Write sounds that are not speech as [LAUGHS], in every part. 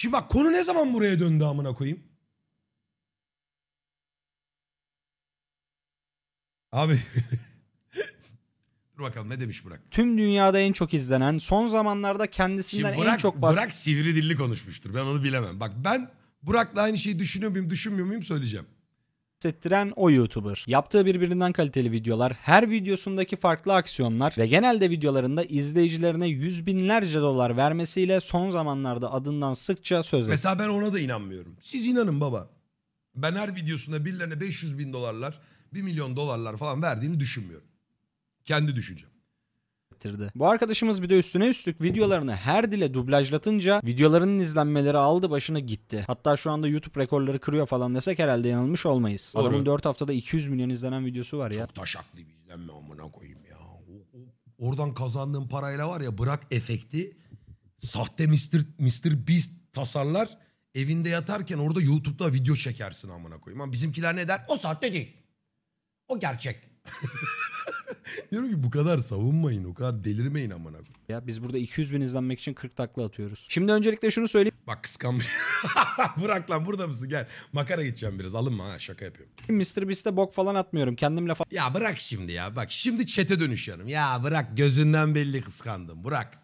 Şimdi bak konu ne zaman buraya döndü amına koyayım? Abi [LAUGHS] Dur bakalım ne demiş Burak? Tüm dünyada en çok izlenen, son zamanlarda kendisinden Şimdi Burak, en çok bas... Burak sivri dilli konuşmuştur. Ben onu bilemem. Bak ben Burak'la aynı şeyi düşünüyor muyum, düşünmüyor muyum söyleyeceğim hissettiren o YouTuber. Yaptığı birbirinden kaliteli videolar, her videosundaki farklı aksiyonlar ve genelde videolarında izleyicilerine yüz binlerce dolar vermesiyle son zamanlarda adından sıkça söz etti. Mesela ben ona da inanmıyorum. Siz inanın baba. Ben her videosunda birilerine 500 bin dolarlar, 1 milyon dolarlar falan verdiğini düşünmüyorum. Kendi düşüncem hissettirdi. Bu arkadaşımız bir de üstüne üstlük videolarını her dile dublajlatınca videolarının izlenmeleri aldı başını gitti. Hatta şu anda YouTube rekorları kırıyor falan desek herhalde yanılmış olmayız. Doğru. Adamın 4 haftada 200 milyon izlenen videosu var ya. Çok taşaklı bir izlenme amına koyayım ya. Oradan kazandığım parayla var ya bırak efekti. Sahte Mr. Mr. Beast tasarlar. Evinde yatarken orada YouTube'da video çekersin amına koyayım. Ama bizimkiler ne der? O sahte değil. O gerçek. [LAUGHS] [LAUGHS] Diyorum ki bu kadar savunmayın, o kadar delirmeyin aman abi. Ya biz burada 200 bin izlenmek için 40 takla atıyoruz. Şimdi öncelikle şunu söyleyeyim. Bak kıskanmış. [LAUGHS] Bırak lan burada mısın gel. Makara geçeceğim biraz alınma ha şaka yapıyorum. Mr. Beast'e bok falan atmıyorum. Kendimle falan. Ya bırak şimdi ya bak şimdi çete dönüş yanım Ya bırak gözünden belli kıskandım bırak.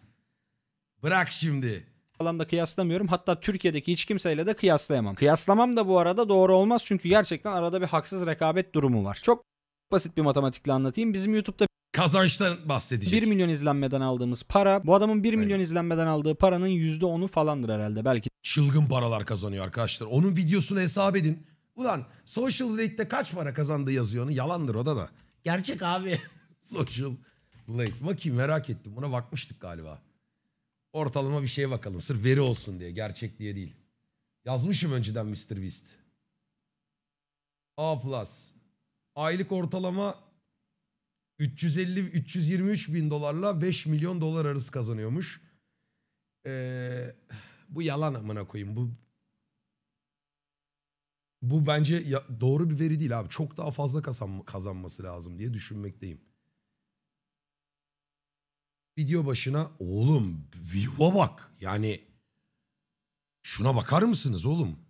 Bırak şimdi falan da kıyaslamıyorum. Hatta Türkiye'deki hiç kimseyle de kıyaslayamam. Kıyaslamam da bu arada doğru olmaz çünkü gerçekten arada bir haksız rekabet durumu var. Çok basit bir matematikle anlatayım. Bizim YouTube'da Kazançtan bahsedecek. 1 milyon izlenmeden aldığımız para. Bu adamın 1 milyon izlenmeden aldığı paranın %10'u falandır herhalde. Belki Çılgın paralar kazanıyor arkadaşlar. Onun videosunu hesap edin. Ulan social blade'de kaç para kazandı yazıyor onu. Yalandır o da da. Gerçek abi. [LAUGHS] social blade. Bakayım merak ettim. Buna bakmıştık galiba. Ortalama bir şeye bakalım. Sırf veri olsun diye. Gerçek diye değil. Yazmışım önceden Mr. Beast. A plus. Aylık ortalama 350-323 bin dolarla 5 milyon dolar arası kazanıyormuş. Ee, bu yalan amına koyayım. Bu bu bence ya, doğru bir veri değil abi. Çok daha fazla kazan, kazanması lazım diye düşünmekteyim. Video başına oğlum view'a bak. Yani şuna bakar mısınız oğlum?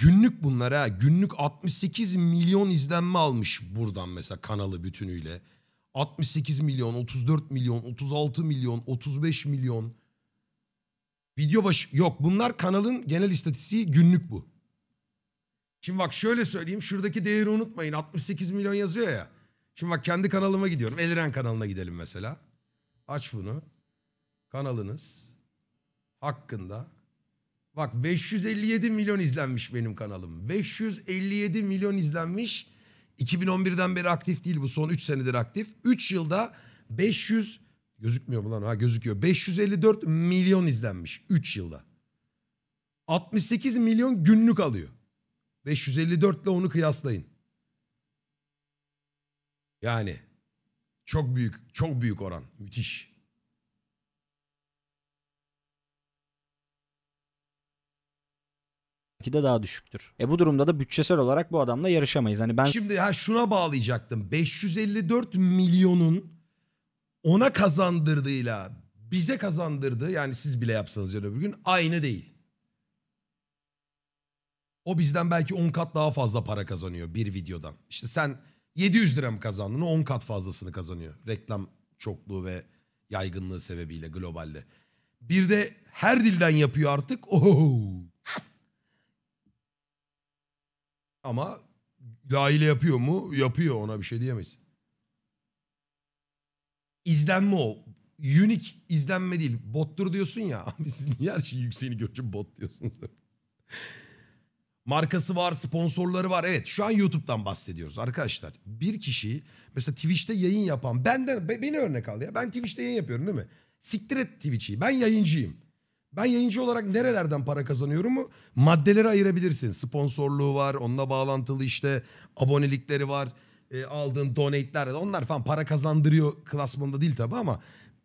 Günlük bunlar ha. Günlük 68 milyon izlenme almış buradan mesela kanalı bütünüyle. 68 milyon, 34 milyon, 36 milyon, 35 milyon. Video başı yok bunlar kanalın genel istatistiği günlük bu. Şimdi bak şöyle söyleyeyim şuradaki değeri unutmayın 68 milyon yazıyor ya. Şimdi bak kendi kanalıma gidiyorum Eliren kanalına gidelim mesela. Aç bunu. Kanalınız hakkında Bak 557 milyon izlenmiş benim kanalım. 557 milyon izlenmiş. 2011'den beri aktif değil bu son 3 senedir aktif. 3 yılda 500 gözükmüyor mu lan? Ha gözüküyor. 554 milyon izlenmiş 3 yılda. 68 milyon günlük alıyor. 554 ile onu kıyaslayın. Yani çok büyük, çok büyük oran. Müthiş. ki de daha düşüktür. E bu durumda da bütçesel olarak bu adamla yarışamayız. Hani ben Şimdi ha şuna bağlayacaktım. 554 milyonun ona kazandırdığıyla bize kazandırdığı yani siz bile yapsanız yarın öbür gün aynı değil. O bizden belki 10 kat daha fazla para kazanıyor bir videodan. İşte sen 700 lira mı kazandın 10 kat fazlasını kazanıyor. Reklam çokluğu ve yaygınlığı sebebiyle globalde. Bir de her dilden yapıyor artık. Oho. Ama Laile yapıyor mu? Yapıyor ona bir şey diyemeyiz. İzlenme o. Unique izlenme değil. Bottur diyorsun ya. [LAUGHS] Abi siz niye her şeyi yükseğini görünce bot diyorsunuz? Markası var, sponsorları var. Evet şu an YouTube'dan bahsediyoruz arkadaşlar. Bir kişi mesela Twitch'te yayın yapan benden beni örnek al ya. Ben Twitch'te yayın yapıyorum değil mi? Siktir et Twitch'i. Ben yayıncıyım. Ben yayıncı olarak nerelerden para kazanıyorum? mu? Maddeleri ayırabilirsin. Sponsorluğu var, onunla bağlantılı işte abonelikleri var, e, aldığın donate'ler onlar falan para kazandırıyor klasmanında değil tabi ama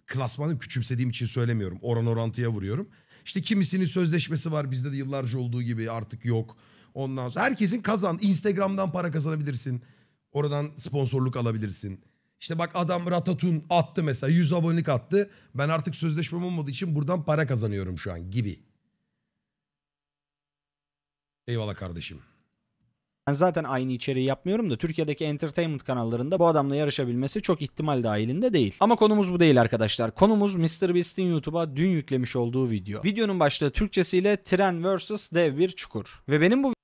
klasmanı küçümsediğim için söylemiyorum. Oran orantıya vuruyorum. İşte kimisinin sözleşmesi var bizde de yıllarca olduğu gibi artık yok. Ondan sonra herkesin kazan. Instagram'dan para kazanabilirsin. Oradan sponsorluk alabilirsin. İşte bak adam Ratatun attı mesela 100 abonelik attı. Ben artık sözleşmem olmadığı için buradan para kazanıyorum şu an gibi. Eyvallah kardeşim. Ben zaten aynı içeriği yapmıyorum da Türkiye'deki entertainment kanallarında bu adamla yarışabilmesi çok ihtimal dahilinde değil. Ama konumuz bu değil arkadaşlar. Konumuz MrBeast'in YouTube'a dün yüklemiş olduğu video. Videonun başlığı Türkçesiyle Tren vs. Dev bir Çukur. Ve benim bu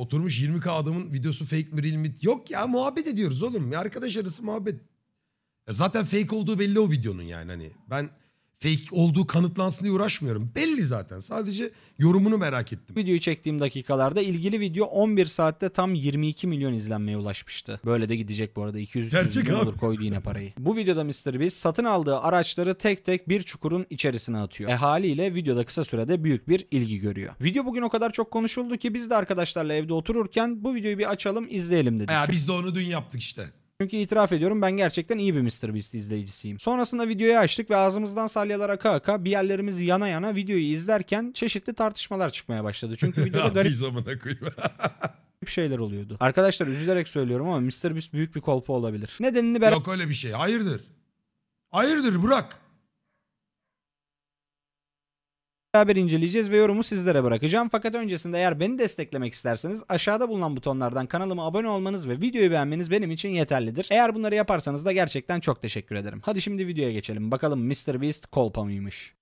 Oturmuş 20k adamın videosu fake mi real mi? Yok ya muhabbet ediyoruz oğlum. Ya arkadaş arası muhabbet zaten fake olduğu belli o videonun yani hani. Ben fake olduğu kanıtlansın diye uğraşmıyorum. Belli zaten. Sadece yorumunu merak ettim. Videoyu çektiğim dakikalarda ilgili video 11 saatte tam 22 milyon izlenmeye ulaşmıştı. Böyle de gidecek bu arada. 200 Gerçek milyon abi. olur koydu yine parayı. bu videoda Mr. Beast satın aldığı araçları tek tek bir çukurun içerisine atıyor. E haliyle videoda kısa sürede büyük bir ilgi görüyor. Video bugün o kadar çok konuşuldu ki biz de arkadaşlarla evde otururken bu videoyu bir açalım izleyelim dedik. Ya biz de onu dün yaptık işte. Çünkü itiraf ediyorum ben gerçekten iyi bir Mr Beast izleyicisiyim. Sonrasında videoyu açtık ve ağzımızdan salyalar aka aka bir yerlerimiz yana yana videoyu izlerken çeşitli tartışmalar çıkmaya başladı. Çünkü [LAUGHS] videoda garip... zamana koyayım. [LAUGHS] garip şeyler oluyordu. Arkadaşlar üzülerek söylüyorum ama Mr Beast büyük bir kolpa olabilir. Nedenini ben... Yok öyle bir şey. Hayırdır? Hayırdır Burak? beraber inceleyeceğiz ve yorumu sizlere bırakacağım. Fakat öncesinde eğer beni desteklemek isterseniz aşağıda bulunan butonlardan kanalıma abone olmanız ve videoyu beğenmeniz benim için yeterlidir. Eğer bunları yaparsanız da gerçekten çok teşekkür ederim. Hadi şimdi videoya geçelim. Bakalım Mr. Beast kolpa mıymış?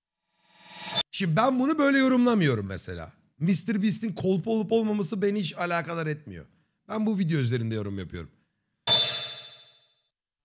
Şimdi ben bunu böyle yorumlamıyorum mesela. Mr. Beast'in kolpa olup olmaması beni hiç alakadar etmiyor. Ben bu video üzerinde yorum yapıyorum.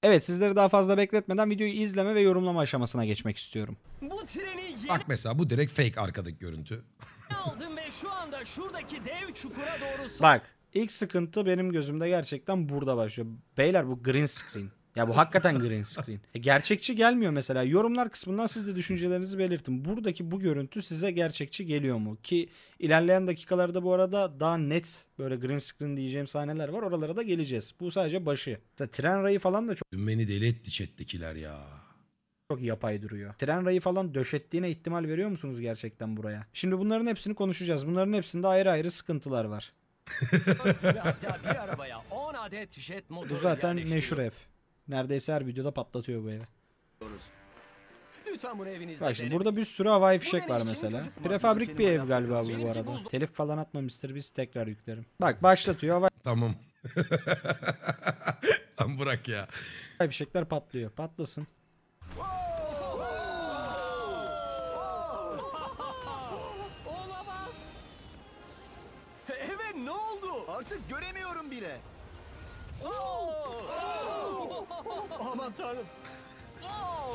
Evet sizleri daha fazla bekletmeden videoyu izleme ve yorumlama aşamasına geçmek istiyorum. Bu treni yeni Bak mesela bu direkt fake arkadaki görüntü. [LAUGHS] aldım ve şu anda şuradaki dev çukura doğru... Bak ilk sıkıntı benim gözümde gerçekten burada başlıyor. Beyler bu green screen. Ya bu hakikaten green screen. E gerçekçi gelmiyor mesela. Yorumlar kısmından siz de düşüncelerinizi belirtin. Buradaki bu görüntü size gerçekçi geliyor mu? Ki ilerleyen dakikalarda bu arada daha net böyle green screen diyeceğim sahneler var. Oralara da geleceğiz. Bu sadece başı. Mesela tren rayı falan da çok Dün beni deli etti chat'tekiler ya. çok yapay duruyor. Tren rayı falan döşettiğine ihtimal veriyor musunuz gerçekten buraya? Şimdi bunların hepsini konuşacağız. Bunların hepsinde ayrı ayrı sıkıntılar var. [LAUGHS] Bu zaten yerleştiriyor. meşhur ev. Neredeyse her videoda patlatıyor bu evi. Bak şimdi burada bir sürü havai fişek var mesela. Prefabrik bir ev galiba bu, bu arada. Telif falan atmamıştır biz tekrar yüklerim. Bak başlatıyor havai Tamam. [LAUGHS] Lan bırak ya. fişekler patlıyor. Patlasın. Olamaz. Eve ne oldu? Artık göremiyorum bile. Oh, Aman tanrım.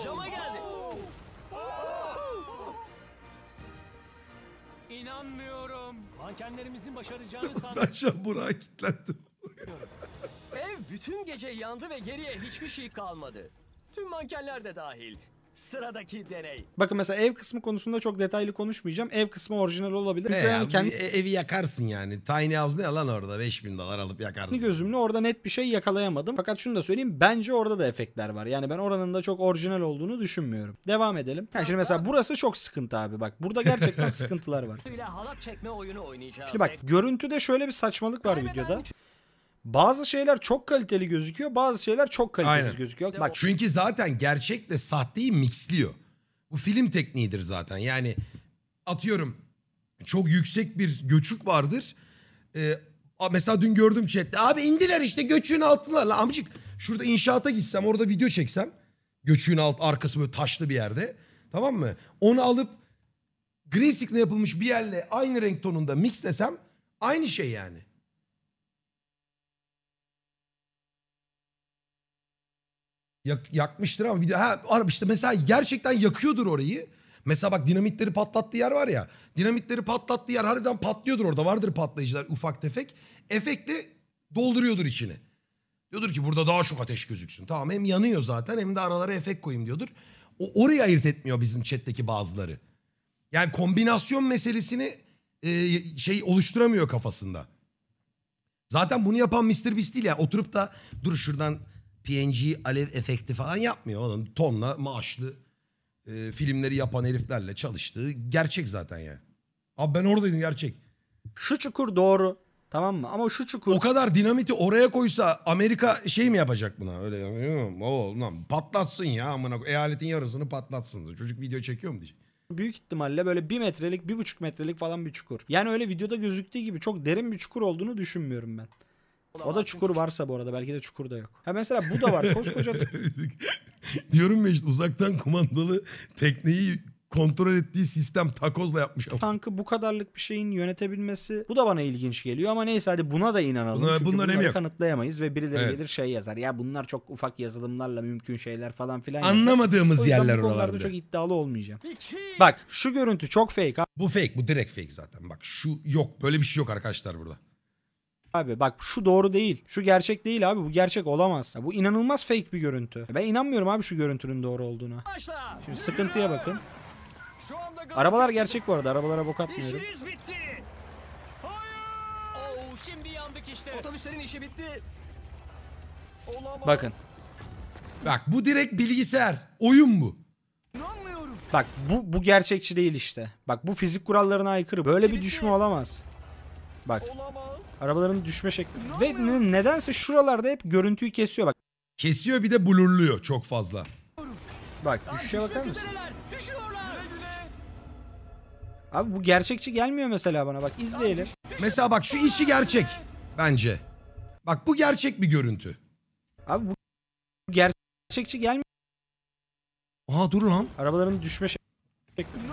Cama geldi. İnanmıyorum. Mankenlerimizin başaracağını [LAUGHS] sanmıyorum. Aşağı Burak'a kilitlendim. Ev bütün gece yandı ve geriye hiçbir şey kalmadı. Tüm mankenler de dahil. Sıradaki deney. Bakın mesela ev kısmı konusunda çok detaylı konuşmayacağım. Ev kısmı orijinal olabilir. Ne yani ya, kendi- e, evi yakarsın yani. Tiny house ne lan orada 5000 dolar alıp yakarsın. kendi gözümle orada net bir şey yakalayamadım. Fakat şunu da söyleyeyim bence orada da efektler var. Yani ben oranın da çok orijinal olduğunu düşünmüyorum. Devam edelim. Ha, şimdi mesela burası çok sıkıntı abi bak. Burada gerçekten [LAUGHS] sıkıntılar var. Şimdi bak görüntüde şöyle bir saçmalık var videoda. Bazı şeyler çok kaliteli gözüküyor, bazı şeyler çok kalitesiz Aynen. gözüküyor. Bak Çünkü zaten gerçekle sahteyi mixliyor. Bu film tekniğidir zaten. Yani atıyorum çok yüksek bir göçük vardır. Ee, mesela dün gördüm chatte. Abi indiler işte göçüğün altına. La amcık şurada inşaata gitsem orada video çeksem. Göçüğün alt arkası böyle taşlı bir yerde. Tamam mı? Onu alıp green screen'le yapılmış bir yerle aynı renk tonunda mixlesem aynı şey yani. Yak, yakmıştır ama bir de, ha, işte mesela gerçekten yakıyordur orayı. Mesela bak dinamitleri patlattığı yer var ya. Dinamitleri patlattığı yer harbiden patlıyordur orada. Vardır patlayıcılar ufak tefek. efekte dolduruyordur içini. Diyordur ki burada daha çok ateş gözüksün. Tamam hem yanıyor zaten hem de aralara efekt koyayım diyordur. O orayı ayırt etmiyor bizim chat'teki bazıları. Yani kombinasyon meselesini e, şey oluşturamıyor kafasında. Zaten bunu yapan Mr. Beast değil ya. Yani. Oturup da dur şuradan PNG alev efekti falan yapmıyor. Adam tonla maaşlı e, filmleri yapan heriflerle çalıştığı gerçek zaten ya Abi ben oradaydım gerçek. Şu çukur doğru. Tamam mı? Ama şu çukur... O kadar dinamiti oraya koysa Amerika şey mi yapacak buna? Öyle o lan patlatsın ya amına eyaletin yarısını patlatsın. Çocuk video çekiyor mu diyecek. Büyük ihtimalle böyle bir metrelik, bir buçuk metrelik falan bir çukur. Yani öyle videoda gözüktüğü gibi çok derin bir çukur olduğunu düşünmüyorum ben. O da çukur varsa bu arada belki de çukur da yok. Ha mesela bu da var koskoca. [LAUGHS] Diyorum ya işte uzaktan kumandalı tekneyi kontrol ettiği sistem takozla yapmış. Tankı bu kadarlık bir şeyin yönetebilmesi bu da bana ilginç geliyor ama neyse hadi buna da inanalım. Buna, Çünkü bunlar bunları yok. kanıtlayamayız ve birileri evet. gelir şey yazar. Ya bunlar çok ufak yazılımlarla mümkün şeyler falan filan. Anlamadığımız yazar. yerler oralarda. çok iddialı olmayacağım. Bak şu görüntü çok fake. Bu fake bu direkt fake zaten. Bak şu yok böyle bir şey yok arkadaşlar burada. Abi bak şu doğru değil. Şu gerçek değil abi. Bu gerçek olamaz. Ya bu inanılmaz fake bir görüntü. Ben inanmıyorum abi şu görüntünün doğru olduğuna. Şimdi sıkıntıya bakın. Arabalar gerçek bu arada. Arabalara bok atmıyorum. Bakın. Bak bu direkt bilgisayar. Oyun bu. Bak bu bu gerçekçi değil işte. Bak bu fizik kurallarına aykırı. Böyle bir düşme olamaz. Bak. Olamaz. Arabaların düşme şekli. Ve nedense şuralarda hep görüntüyü kesiyor bak. Kesiyor bir de blurluyor çok fazla. Bak düşüşe bakar mısın? Abi bu gerçekçi gelmiyor mesela bana bak izleyelim. Mesela bak şu içi gerçek bence. Bak bu gerçek bir görüntü. Abi bu gerçekçi gelmiyor. Aha dur lan. Arabaların düşme şekli.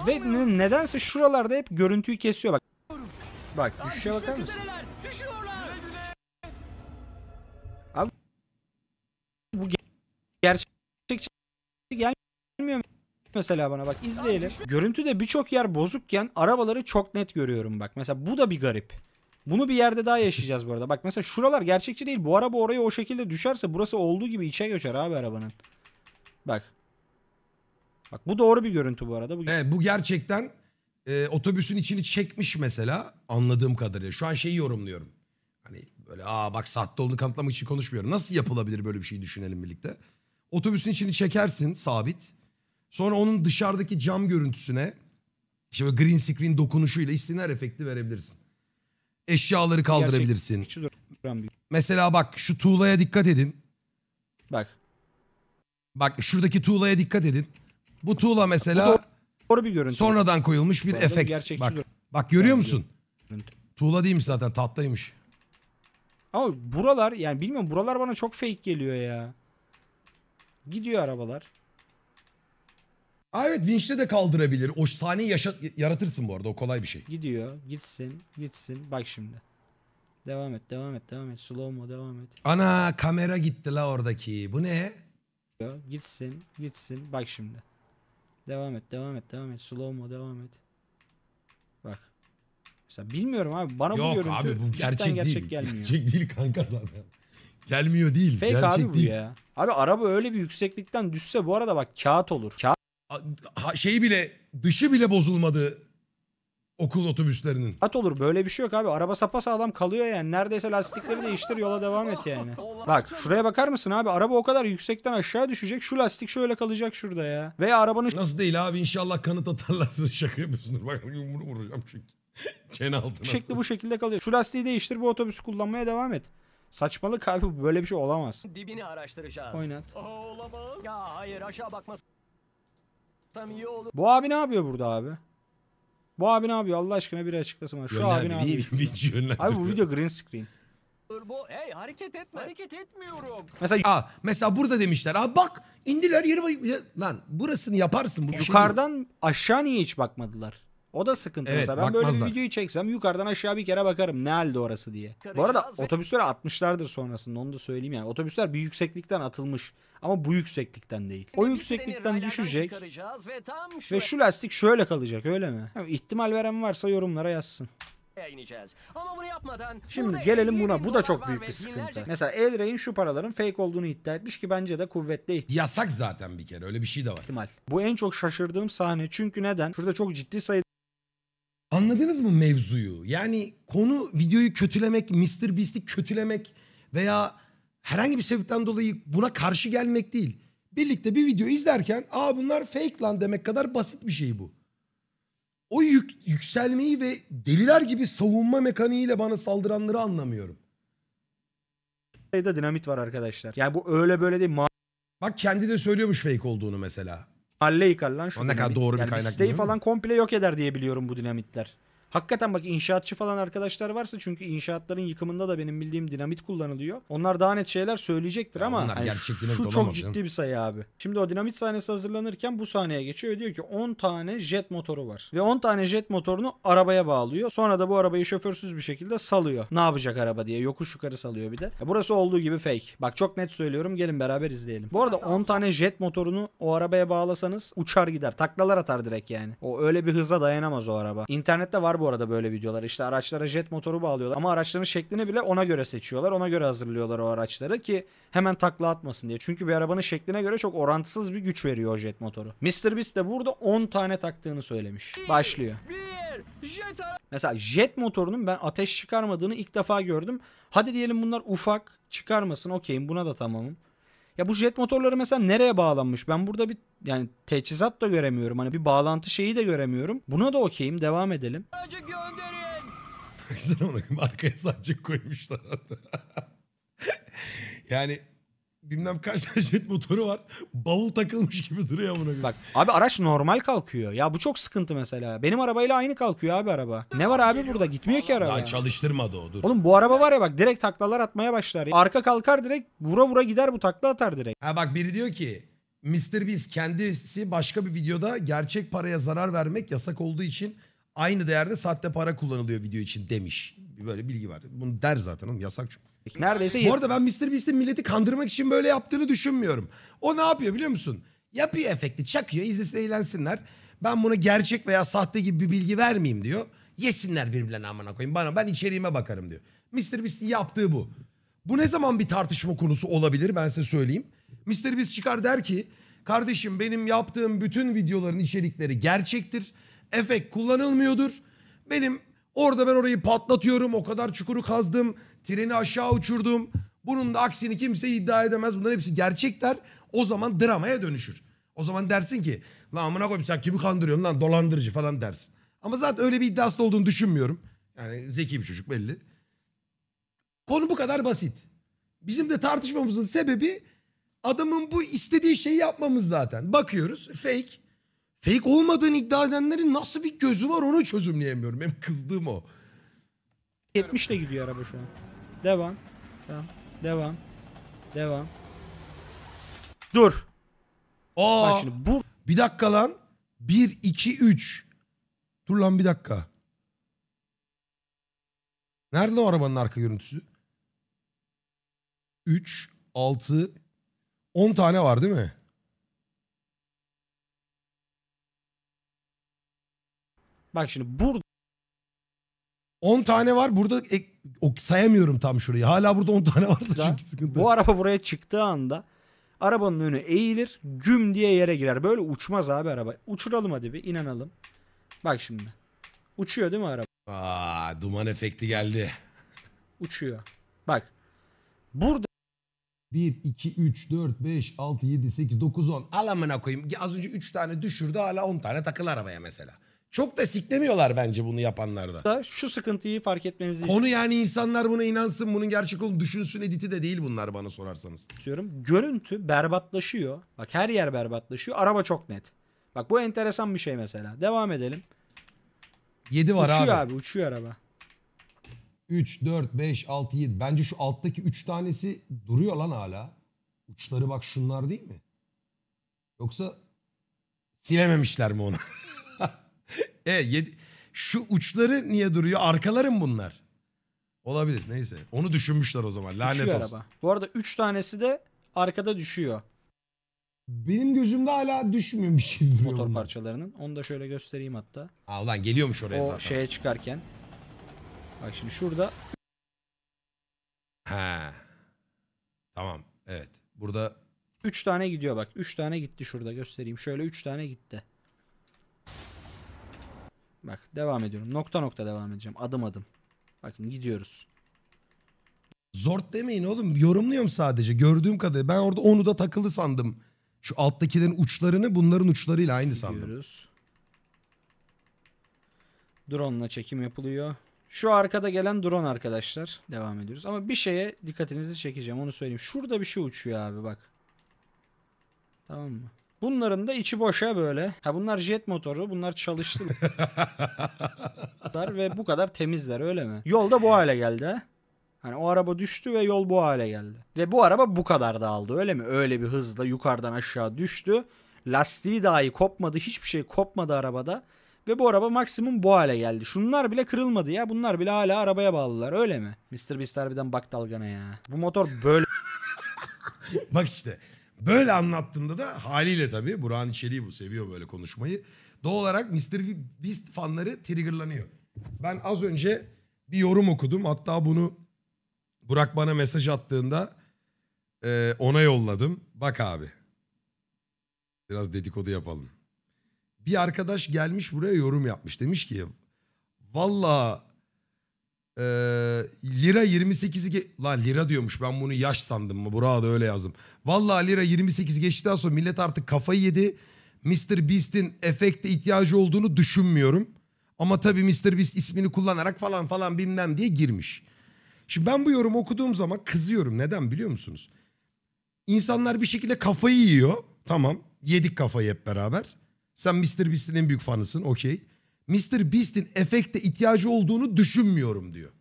Ve nedense şuralarda hep görüntüyü kesiyor bak. Bak düşüşe bakar mısın? Abi bu gerçek gelmiyor mesela bana bak izleyelim. Görüntüde birçok yer bozukken arabaları çok net görüyorum bak. Mesela bu da bir garip. Bunu bir yerde daha yaşayacağız bu arada. Bak mesela şuralar gerçekçi değil. Bu araba oraya o şekilde düşerse burası olduğu gibi içe göçer abi arabanın. Bak. Bak bu doğru bir görüntü bu arada. Bu, evet, bu gerçekten e, otobüsün içini çekmiş mesela anladığım kadarıyla. Şu an şeyi yorumluyorum. Hani böyle aa bak sahte olduğunu kanıtlamak için konuşmuyorum. Nasıl yapılabilir böyle bir şey düşünelim birlikte. Otobüsün içini çekersin sabit. Sonra onun dışarıdaki cam görüntüsüne işte böyle green screen dokunuşuyla istiner efekti verebilirsin. Eşyaları kaldırabilirsin. Gerçek, Mesela bak şu tuğlaya dikkat edin. Bak Bak şuradaki tuğlaya dikkat edin. Bu tuğla mesela Doğru bir görüntü. Sonradan koyulmuş bir Sonradan efekt. gerçekçi Bak, görüntü. bak görüyor musun? Görüntü. Tuğla değilmiş zaten Tatlıymış. Ama buralar yani bilmiyorum buralar bana çok fake geliyor ya. Gidiyor arabalar. Aa, evet vinçte de kaldırabilir. O sahneyi yaşa- yaratırsın bu arada o kolay bir şey. Gidiyor. Gitsin. Gitsin. Bak şimdi. Devam et. Devam et. Devam et. Slow mu devam et. Ana kamera gitti la oradaki. Bu ne? Gitsin. Gitsin. Bak şimdi. Devam et, devam et, devam et. Slow mo devam et. Bak. Mesela bilmiyorum abi bana Yok bu görüntü abi bu gerçek, gerçek değil. Gelmiyor. Gerçek değil kanka zaten. Gelmiyor değil. Fake gerçek abi bu değil. ya. Abi araba öyle bir yükseklikten düşse bu arada bak kağıt olur. Kağıt... şeyi bile dışı bile bozulmadı Okul otobüslerinin. At olur böyle bir şey yok abi. Araba sapa sağlam kalıyor yani. Neredeyse lastikleri değiştir yola devam et yani. Bak şuraya bakar mısın abi? Araba o kadar yüksekten aşağı düşecek. Şu lastik şöyle kalacak şurada ya. Veya arabanın Nasıl değil abi inşallah kanıt atarlar. [LAUGHS] Şaka yapıyorsundur. Bak yumruğu vuracağım çünkü. [LAUGHS] Çene altına. şekli bu şekilde kalıyor. Şu lastiği değiştir bu otobüsü kullanmaya devam et. Saçmalık abi böyle bir şey olamaz. Dibini araştıracağız. Oynat. Aa, olamaz. Ya hayır aşağı bakmasam iyi olur. Bu abi ne yapıyor burada abi? Bu abi ne yapıyor? Allah aşkına biri açıklasın bana. Şu abi ne yapıyor? [LAUGHS] Bir, bir Abi bu video green screen. Bu hey hareket etme. Hareket etmiyorum. Mesela Aa, mesela burada demişler. Aa bak indiler yeri lan burasını yaparsın. Bu şey yukarıdan aşağı niye hiç bakmadılar? O da sıkıntı. Evet, mesela ben bakmazlar. böyle bir videoyu çeksem yukarıdan aşağı bir kere bakarım ne halde orası diye. Bu arada otobüsler 60'lardır sonrasında onu da söyleyeyim yani. Otobüsler bir yükseklikten atılmış ama bu yükseklikten değil. O yükseklikten düşecek ve, şu... ve şu lastik şöyle kalacak öyle mi? Yani ihtimal veren varsa yorumlara yazsın Ama bunu yapmadan Şimdi gelelim buna. Bu da çok büyük bir sıkıntı. Binlerce... Mesela Elray'in şu paraların fake olduğunu iddia etmiş ki bence de kuvvetli. Yasak zaten bir kere. Öyle bir şey de var. İhtimal. Bu en çok şaşırdığım sahne. Çünkü neden? Şurada çok ciddi sayı. Anladınız mı mevzuyu? Yani konu videoyu kötülemek, Mr. Beast'i kötülemek veya herhangi bir sebepten dolayı buna karşı gelmek değil. Birlikte bir video izlerken aa bunlar fake lan demek kadar basit bir şey bu. O yük, yükselmeyi ve deliler gibi savunma mekaniğiyle bana saldıranları anlamıyorum. Sayıda dinamit var arkadaşlar. Yani bu öyle böyle değil. Ma- Bak kendi de söylüyormuş fake olduğunu mesela. Alley lan şu O ne dinamit. kadar doğru bir yani kaynak. Siteyi bilmiyorum. falan komple yok eder diye biliyorum bu dinamitler. Hakikaten bak inşaatçı falan arkadaşlar varsa çünkü inşaatların yıkımında da benim bildiğim dinamit kullanılıyor. Onlar daha net şeyler söyleyecektir Ya ama hani şu çok ciddi bir sayı abi. Şimdi o dinamit sahnesi hazırlanırken bu sahneye geçiyor diyor ki 10 tane jet motoru var. Ve 10 tane jet motorunu arabaya bağlıyor. Sonra da bu arabayı şoförsüz bir şekilde salıyor. Ne yapacak araba diye yokuş yukarı salıyor bir de. Ya burası olduğu gibi fake. Bak çok net söylüyorum gelin beraber izleyelim. Bu arada 10 tane jet motorunu o arabaya bağlasanız uçar gider. Taklalar atar direkt yani. O öyle bir hıza dayanamaz o araba. İnternette var bu bu arada böyle videolar. İşte araçlara jet motoru bağlıyorlar ama araçların şeklini bile ona göre seçiyorlar. Ona göre hazırlıyorlar o araçları ki hemen takla atmasın diye. Çünkü bir arabanın şekline göre çok orantısız bir güç veriyor o jet motoru. Mr. Beast de burada 10 tane taktığını söylemiş. Başlıyor. Jet Mesela jet motorunun ben ateş çıkarmadığını ilk defa gördüm. Hadi diyelim bunlar ufak çıkarmasın okeyim buna da tamamım. Ya bu jet motorları mesela nereye bağlanmış? Ben burada bir yani teçhizat da göremiyorum. Hani bir bağlantı şeyi de göremiyorum. Buna da okeyim. Devam edelim. Sadece gönderin. Baksana [LAUGHS] ona arkaya sadece koymuşlar. [LAUGHS] yani bilmem kaç tane jet motoru var. Bavul takılmış gibi duruyor buna göre. Bak abi araç normal kalkıyor. Ya bu çok sıkıntı mesela. Benim arabayla aynı kalkıyor abi araba. Ne var abi burada? Gitmiyor ki araba. Ya çalıştırmadı o dur. Oğlum bu araba var ya bak direkt taklalar atmaya başlar. Arka kalkar direkt vura vura gider bu takla atar direkt. Ha bak biri diyor ki Mr. Beast kendisi başka bir videoda gerçek paraya zarar vermek yasak olduğu için aynı değerde sahte para kullanılıyor video için demiş. Böyle bilgi var. Bunu der zaten oğlum yasak çünkü. Neredeyse Bu arada ben Mr. Beast'in milleti kandırmak için böyle yaptığını düşünmüyorum. O ne yapıyor biliyor musun? Yapıyor efekti, çakıyor, izlesin eğlensinler. Ben buna gerçek veya sahte gibi bir bilgi vermeyeyim diyor. Yesinler birbirlerine amına koyayım. Bana ben içeriğime bakarım diyor. Mr. Beast'in yaptığı bu. Bu ne zaman bir tartışma konusu olabilir ben size söyleyeyim. Mr. Beast çıkar der ki kardeşim benim yaptığım bütün videoların içerikleri gerçektir. Efekt kullanılmıyordur. Benim orada ben orayı patlatıyorum o kadar çukuru kazdım Treni aşağı uçurdum. Bunun da aksini kimse iddia edemez. Bunların hepsi gerçekler. O zaman dramaya dönüşür. O zaman dersin ki lan amına koyayım sen kimi kandırıyorsun lan dolandırıcı falan dersin. Ama zaten öyle bir iddiası olduğunu düşünmüyorum. Yani zeki bir çocuk belli. Konu bu kadar basit. Bizim de tartışmamızın sebebi adamın bu istediği şeyi yapmamız zaten. Bakıyoruz fake. Fake olmadığını iddia edenlerin nasıl bir gözü var onu çözümleyemiyorum. Hem kızdığım o. 70 ile gidiyor araba şu an. Devam. Devam. Devam. Devam. Dur. Oo. Bak şimdi bu. Bir dakika lan. 1, 2, 3. Dur lan bir dakika. Nerede o arabanın arka görüntüsü? 3, 6, 10 tane var değil mi? Bak şimdi burada 10 tane var. Burada ek, o, sayamıyorum tam şurayı. Hala burada 10 tane varsa çünkü sıkıntı. Bu araba buraya çıktığı anda arabanın önü eğilir. Güm diye yere girer. Böyle uçmaz abi araba. Uçuralım hadi bir inanalım. Bak şimdi. Uçuyor değil mi araba? Aa, duman efekti geldi. Uçuyor. Bak. Burada 1, 2, 3, 4, 5, 6, 7, 8, 9, 10. Al amına koyayım. Az önce 3 tane düşürdü hala 10 tane takılı arabaya mesela. Çok da siklemiyorlar bence bunu yapanlarda. Da şu sıkıntıyı fark etmenizi Konu yani insanlar buna inansın, bunun gerçek olduğunu düşünsün editi de değil bunlar bana sorarsanız. Diyorum Görüntü berbatlaşıyor. Bak her yer berbatlaşıyor. Araba çok net. Bak bu enteresan bir şey mesela. Devam edelim. 7 var uçuyor abi. abi. uçuyor araba. 3, 4, 5, 6, 7. Bence şu alttaki 3 tanesi duruyor lan hala. Uçları bak şunlar değil mi? Yoksa silememişler mi onu? [LAUGHS] E yedi... Şu uçları niye duruyor? Arkaların bunlar. Olabilir neyse. Onu düşünmüşler o zaman. Lanet düşüyor olsun. araba. Bu arada 3 tanesi de arkada düşüyor Benim gözümde hala düşmüyor bir şey motor parçalarının. Onu da şöyle göstereyim hatta. Aa ulan geliyormuş oraya O zaten. şeye çıkarken. Bak şimdi şurada He. Tamam. Evet. Burada 3 tane gidiyor bak. 3 tane gitti şurada göstereyim. Şöyle 3 tane gitti. Bak devam ediyorum. Nokta nokta devam edeceğim. Adım adım. Bakın gidiyoruz. Zort demeyin oğlum. Yorumluyorum sadece. Gördüğüm kadarıyla. Ben orada onu da takılı sandım. Şu alttakilerin uçlarını bunların uçlarıyla aynı gidiyoruz. sandım. Drone'la çekim yapılıyor. Şu arkada gelen drone arkadaşlar. Devam ediyoruz. Ama bir şeye dikkatinizi çekeceğim. Onu söyleyeyim. Şurada bir şey uçuyor abi bak. Tamam mı? Bunların da içi boşa böyle. Ha bunlar jet motoru, bunlar çalıştı. [LAUGHS] ve bu kadar temizler öyle mi? Yolda bu hale geldi. ha? Hani o araba düştü ve yol bu hale geldi. Ve bu araba bu kadar dağıldı öyle mi? Öyle bir hızla yukarıdan aşağı düştü. Lastiği dahi kopmadı. Hiçbir şey kopmadı arabada. Ve bu araba maksimum bu hale geldi. Şunlar bile kırılmadı ya. Bunlar bile hala arabaya bağlılar öyle mi? Mr. Beast harbiden bak dalgana ya. Bu motor böyle [LAUGHS] Bak işte Böyle anlattığımda da haliyle tabii Burak'ın içeriği bu seviyor böyle konuşmayı. Doğal olarak Mr. Beast fanları triggerlanıyor. Ben az önce bir yorum okudum. Hatta bunu Burak bana mesaj attığında e, ona yolladım. Bak abi. Biraz dedikodu yapalım. Bir arkadaş gelmiş buraya yorum yapmış. Demiş ki Valla ee, lira 28'i la lira diyormuş ben bunu yaş sandım mı Burak'a da öyle yazdım. Vallahi lira 28 geçtikten sonra millet artık kafayı yedi. Mr. Beast'in efekte ihtiyacı olduğunu düşünmüyorum. Ama tabii Mr. Beast ismini kullanarak falan falan bilmem diye girmiş. Şimdi ben bu yorum okuduğum zaman kızıyorum. Neden biliyor musunuz? İnsanlar bir şekilde kafayı yiyor. Tamam yedik kafayı hep beraber. Sen Mr. Beast'in en büyük fanısın okey. Mr. Beast'in efekte ihtiyacı olduğunu düşünmüyorum diyor.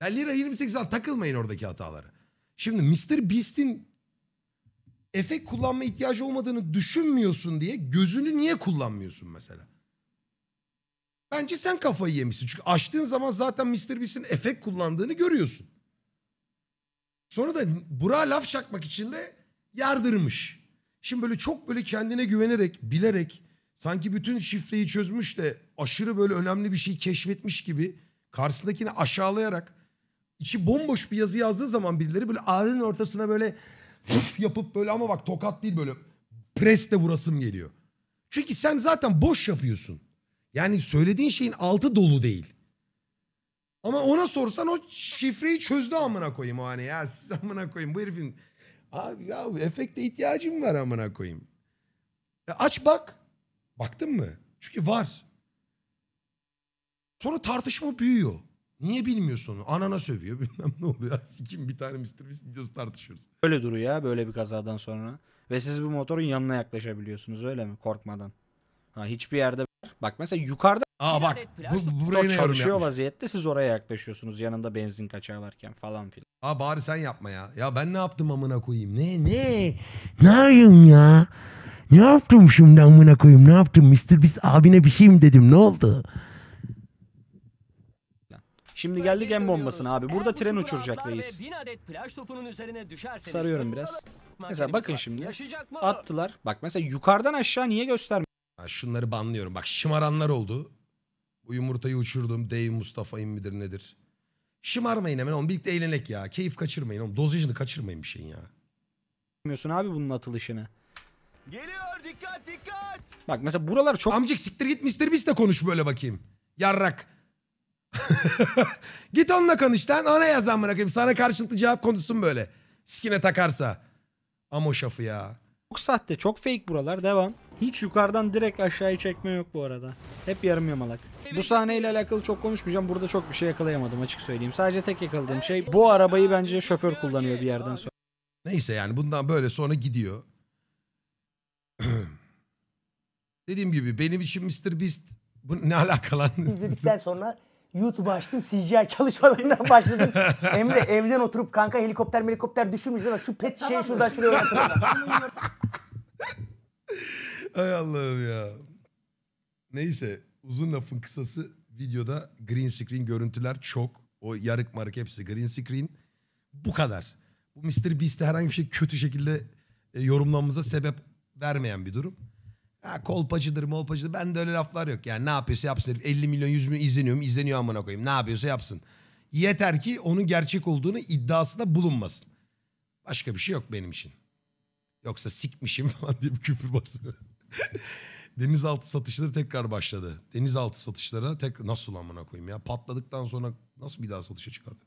Ya lira 28 an takılmayın oradaki hataları. Şimdi Mr. Beast'in efekt kullanma ihtiyacı olmadığını düşünmüyorsun diye gözünü niye kullanmıyorsun mesela? Bence sen kafayı yemişsin. Çünkü açtığın zaman zaten Mr. Beast'in efekt kullandığını görüyorsun. Sonra da Burak'a laf çakmak için de yardırmış. Şimdi böyle çok böyle kendine güvenerek, bilerek sanki bütün şifreyi çözmüş de aşırı böyle önemli bir şey keşfetmiş gibi karşısındakini aşağılayarak içi bomboş bir yazı yazdığı zaman birileri böyle ağzının ortasına böyle yapıp böyle ama bak tokat değil böyle pres de vurasım geliyor. Çünkü sen zaten boş yapıyorsun. Yani söylediğin şeyin altı dolu değil. Ama ona sorsan o şifreyi çözdü amına koyayım o hani ya [LAUGHS] siz amına koyayım bu herifin abi ya efekte ihtiyacım var amına koyayım. E aç bak Baktın mı? Çünkü var. Sonra tartışma büyüyor. Niye bilmiyorsun onu? Anana sövüyor [LAUGHS] bilmem ne oluyor. Sikim bir tane Mr. Beast videosu tartışıyoruz. Böyle duruyor ya böyle bir kazadan sonra. Ve siz bu motorun yanına yaklaşabiliyorsunuz öyle mi? Korkmadan. Ha, hiçbir yerde bak mesela yukarıda Aa bak bu, burayı ne yorum çalışıyor yapmış. vaziyette siz oraya yaklaşıyorsunuz yanında benzin kaçağı varken falan filan. Aa bari sen yapma ya. Ya ben ne yaptım amına koyayım? Ne ne? Ne yapıyorum ya? Ne yaptım şimdi amına koyayım ne yaptım Mr. Beast abine bir şey mi dedim ne oldu? Şimdi geldik en bombasına abi. Burada tren uçuracak reis. Sarıyorum biraz. Mesela bakın şimdi. Attılar. Bak mesela yukarıdan aşağı niye göstermiyor? şunları banlıyorum. Bak şımaranlar oldu. Bu yumurtayı uçurdum. Dave Mustafa'yım midir nedir? Şımarmayın hemen oğlum. Birlikte eğlenek ya. Keyif kaçırmayın oğlum. Dozajını kaçırmayın bir şeyin ya. Bilmiyorsun abi bunun atılışını. Geliyor dikkat dikkat. Bak mesela buralar çok... Amcık siktir git Mr. Beast'le konuş böyle bakayım. Yarrak. [LAUGHS] git onunla konuş lan ona yazan bırakayım. Sana karşılıklı cevap konuşsun böyle. Sikine takarsa. Amo şafı ya. Çok sahte çok fake buralar devam. Hiç yukarıdan direkt aşağıya çekme yok bu arada. Hep yarım yamalak. Bu sahneyle alakalı çok konuşmayacağım. Burada çok bir şey yakalayamadım açık söyleyeyim. Sadece tek yakaladığım şey bu arabayı bence şoför kullanıyor bir yerden sonra. Neyse yani bundan böyle sonra gidiyor. [CLEARS THROAT] Dediğim gibi benim için Mr. Beast bu ne alakalı? lan? İzledikten sonra YouTube açtım CGI çalışmalarından [LAUGHS] başladım. Emre evden oturup kanka helikopter helikopter düşünmüşüz ama şu pet şeyi şuradan şuraya hatırladım. [LAUGHS] Ay Allah'ım ya. Neyse uzun lafın kısası videoda green screen görüntüler çok. O yarık marık hepsi green screen. Bu kadar. Bu Mr. Beast'te herhangi bir şey kötü şekilde e, yorumlamamıza sebep vermeyen bir durum. Ha, kolpacıdır molpacıdır ben de öyle laflar yok. Yani ne yapıyorsa yapsın 50 milyon 100 milyon izleniyor mu izleniyor amına koyayım ne yapıyorsa yapsın. Yeter ki onun gerçek olduğunu iddiasında bulunmasın. Başka bir şey yok benim için. Yoksa sikmişim [LAUGHS] falan diye bir küfür basıyor. [LAUGHS] Denizaltı satışları tekrar başladı. Denizaltı satışlara tek nasıl amına koyayım ya patladıktan sonra nasıl bir daha satışa çıkardı?